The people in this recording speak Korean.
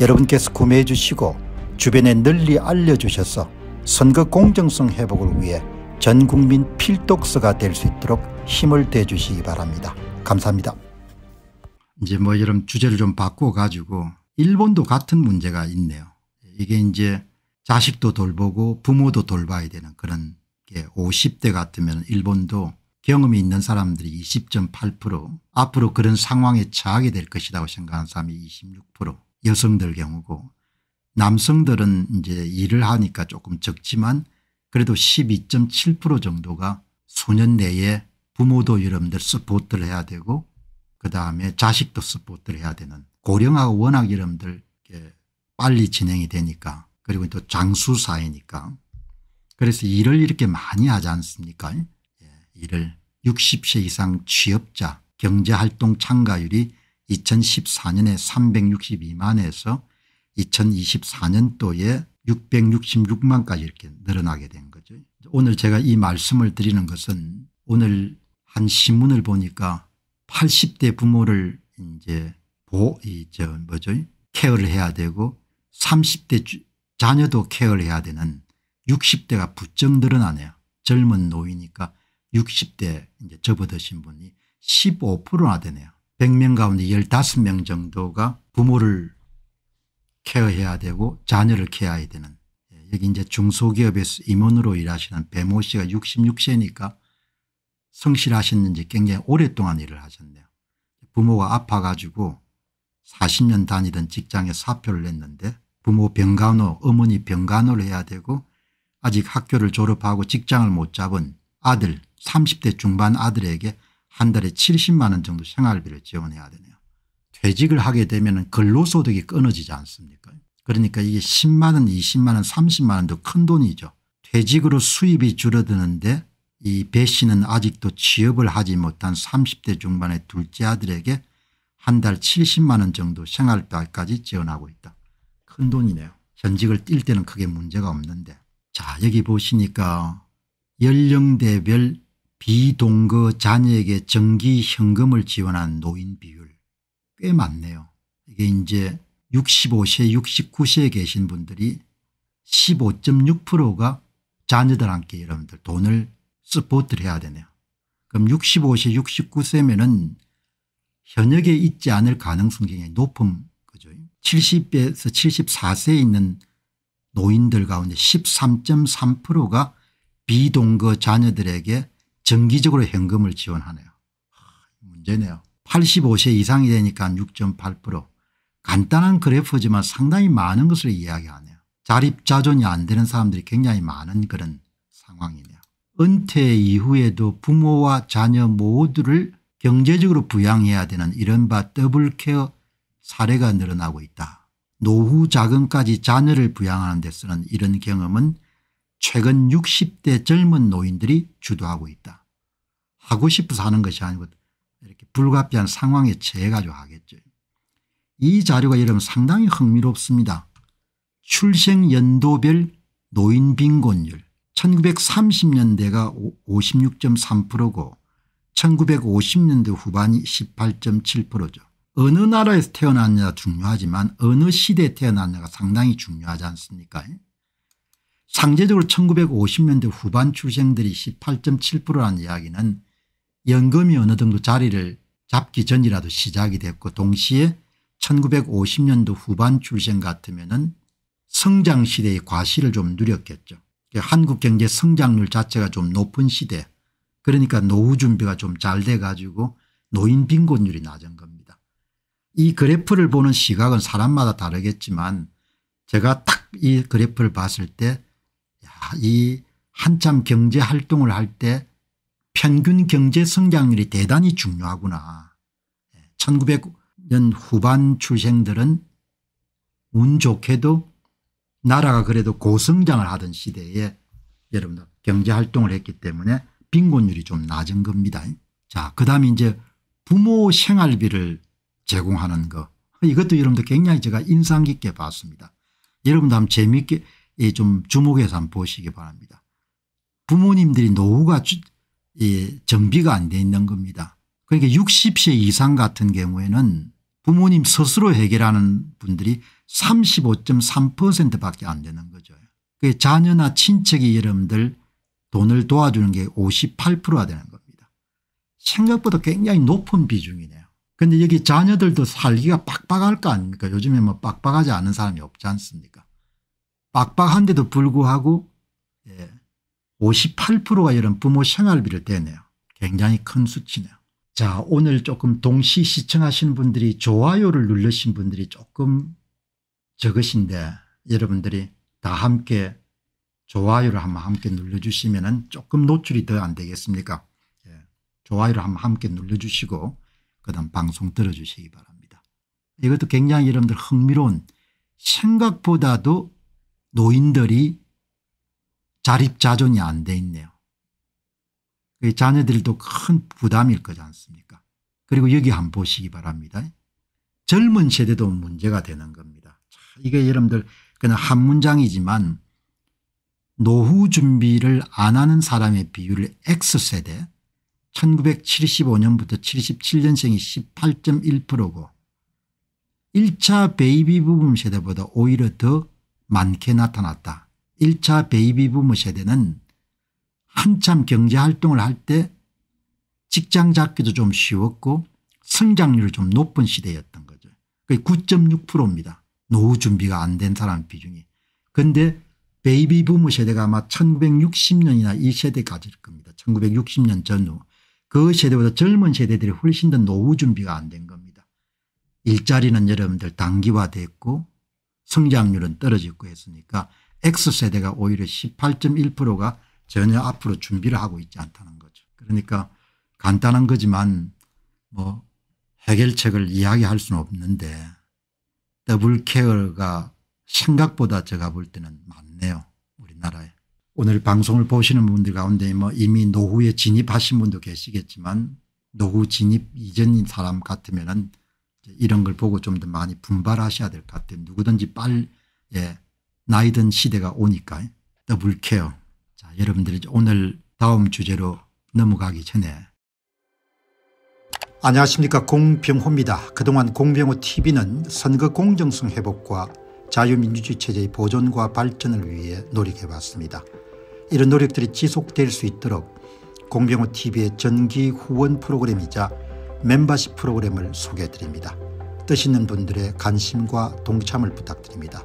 여러분께서 구매해 주시고 주변에 널리 알려주셔서 선거 공정성 회복을 위해 전국민 필독서가 될 수 있도록 힘을 대주시기 바랍니다. 감사합니다. 이제 뭐 이런 주제를 좀 바꾸어 가지고 일본도 같은 문제가 있네요. 이게 이제 자식도 돌보고 부모도 돌봐야 되는 그런 게 50대 같으면 일본도 경험이 있는 사람들이 20.8% 앞으로 그런 상황에 처하게 될 것이라고 생각하는 사람이 26% 여성들 경우고 남성들은 이제 일을 하니까 조금 적지만 그래도 12.7% 정도가 소년 내에 부모도 여러분들 서포트를 해야 되고 그 다음에 자식도 서포트를 해야 되는 고령화가 워낙 여러분들 빨리 진행이 되니까 그리고 또 장수사회니까 그래서 일을 이렇게 많이 하지 않습니까 예, 일을 60세 이상 취업자 경제활동 참가율이 2014년에 362만에서 2024년도에 666만까지 이렇게 늘어나게 된 거죠. 오늘 제가 이 말씀을 드리는 것은 오늘 한 신문을 보니까 80대 부모를 이제 보, 이저 뭐죠? 케어를 해야 되고 30대 주, 자녀도 케어를 해야 되는 60대가 부쩍 늘어나네요. 젊은 노이니까 60대 이제 접어드신 분이 15%나 되네요. 100명 가운데 15명 정도가 부모를 케어해야 되고 자녀를 케어해야 되는 예, 여기 이제 중소기업에서 임원으로 일하시는 배모 씨가 66세니까 성실하셨는지 굉장히 오랫동안 일을 하셨네요. 부모가 아파가지고 40년 다니던 직장에 사표를 냈는데 부모 병간호 어머니 병간호를 해야 되고 아직 학교를 졸업하고 직장을 못 잡은 아들 30대 중반 아들에게 한 달에 70만 원 정도 생활비를 지원해야 되네요. 퇴직을 하게 되면 근로소득이 끊어지지 않습니까 그러니까 이게 10만 원 20만 원 30만 원도 큰 돈이죠. 퇴직으로 수입이 줄어드는데 이 배 씨는 아직도 취업을 하지 못한 30대 중반의 둘째 아들에게 한 달 70만 원 정도 생활비까지 지원하고 있다. 큰 돈이네요. 현직을 뛸 때는 크게 문제가 없는데 자 여기 보시니까 연령대별 비동거 자녀에게 정기 현금을 지원한 노인 비율 꽤 많네요. 이게 이제 65세 69세에 계신 분들이 15.6%가 자녀들한테 여러분들 돈을 스포트를 해야 되네요. 그럼 65세 69세면 은 현역에 있지 않을 가능성이 굉장히 높은 거죠. 70에서 74세에 있는 노인들 가운데 13.3%가 비동거 자녀들에게 정기적으로 현금을 지원하네요. 문제네요. 85세 이상이 되니까 6.8% 간단한 그래프지만 상당히 많은 것을 이야기하네요. 자립자존이 안 되는 사람들이 굉장히 많은 그런 상황이네요. 은퇴 이후에도 부모와 자녀 모두를 경제적으로 부양해야 되는 이른바 더블케어 사례가 늘어나고 있다. 노후 자금까지 자녀를 부양하는 데 쓰는 이런 경험은 최근 60대 젊은 노인들이 주도하고 있다. 하고 싶어서 하는 것이 아니고 이렇게 불가피한 상황에 처해 가지고 하겠죠. 이 자료가 여러분 상당히 흥미롭습니다. 출생 연도별 노인 빈곤율 1930년대가 56.3%고 1950년대 후반이 18.7%죠. 어느 나라에서 태어났냐 중요하지만 어느 시대에 태어났냐가 상당히 중요하지 않습니까 상대적으로 1950년대 후반 출생들이 18.7%라는 이야기는 연금이 어느 정도 자리를 잡기 전이라도 시작이 됐고 동시에 1950년도 후반 출생 같으면 은 성장 시대의 과실을 좀 누렸겠죠. 그 한국 경제 성장률 자체가 좀 높은 시대 그러니까 노후 준비가 좀 잘 돼 가지고 노인 빈곤율이 낮은 겁니다. 이 그래프를 보는 시각은 사람마다 다르겠지만 제가 딱 이 그래프를 봤을 때 이 한참 경제활동을 할때 평균 경제 성장률이 대단히 중요하구나. 1900년 예, 후반 출생들은 운 좋게도 나라가 그래도 고성장을 하던 시대에 여러분들 경제활동을 했기 때문에 빈곤율이 좀 낮은 겁니다. 자, 그 다음에 이제 부모 생활비를 제공하는 거. 이것도 여러분들 굉장히 제가 인상 깊게 봤습니다. 여러분도 한번 재미있게 좀 주목해서 한번 보시기 바랍니다. 부모님들이 노후가 이 정비가 안 돼 있는 겁니다. 그러니까 60세 이상 같은 경우에는 부모님 스스로 해결하는 분들이 35.3% 밖에 안 되는 거죠. 그 자녀나 친척이 여러분들 돈을 도와주는 게 58%가 되는 겁니다. 생각보다 굉장히 높은 비중이네요. 근데 여기 자녀들도 살기가 빡빡할 거 아닙니까 요즘에 뭐 빡빡하지 않은 사람이 없지 않습니까 빡빡한데도 불구하고 예, 58%가 여름 부모 생활비를 대네요. 굉장히 큰 수치네요. 자 오늘 조금 동시 시청하신 분들이 좋아요를 눌러신 분들이 조금 적으신데 여러분들이 다 함께 좋아요를 한번 함께 눌러주시면 조금 노출이 더 안 되겠습니까 예. 좋아요를 한번 함께 눌러주시고 그 다음 방송 들어주시기 바랍니다. 이것도 굉장히 여러분들 흥미로운 생각보다도 노인들이 자립자존이 안 돼 있네요. 그 자녀들도 큰 부담일 거지 않습니까? 그리고 여기 한번 보시기 바랍니다. 젊은 세대도 문제가 되는 겁니다. 이게 여러분들 그냥 한 문장이지만 노후 준비를 안 하는 사람의 비율을 X세대 1975년부터 77년생이 18.1%고 1차 베이비 부붐 세대보다 오히려 더 많게 나타났다. 1차 베이비붐 부 세대는 한참 경제활동을 할 때 직장 잡기도 좀 쉬웠고 성장률이 좀 높은 시대였던 거죠. 그게 9.6%입니다. 노후 준비가 안 된 사람 비중이. 그런데 베이비 부모 세대가 아마 1960년이나 이세대가지일 겁니다. 1960년 전후. 그 세대보다 젊은 세대들이 훨씬 더 노후 준비가 안 된 겁니다. 일자리는 여러분들 단기화됐고 성장률은 떨어지고 했으니까 X세대가 오히려 18.1%가 전혀 앞으로 준비를 하고 있지 않다는 거죠. 그러니까 간단한 거지만 뭐 해결책을 이야기할 수는 없는데 더블 케어가 생각보다 제가 볼 때는 많네요. 우리나라에. 오늘 방송을 보시는 분들 가운데 뭐 이미 노후에 진입하신 분도 계시겠지만 노후 진입 이전인 사람 같으면은 이런 걸 보고 좀 더 많이 분발하셔야 될 것 같아요. 누구든지 빨리 예, 나이든 시대가 오니까 더블케어 자 여러분들이 오늘 다음 주제로 넘어가기 전에 안녕하십니까 공병호입니다. 그동안 공병호 tv는 선거 공정성 회복과 자유민주주의 체제의 보존과 발전을 위해 노력해왔습니다. 이런 노력들이 지속될 수 있도록 공병호 tv의 전기 후원 프로그램이자 멤버십 프로그램을 소개해드립니다. 뜻 있는 분들의 관심과 동참을 부탁드립니다.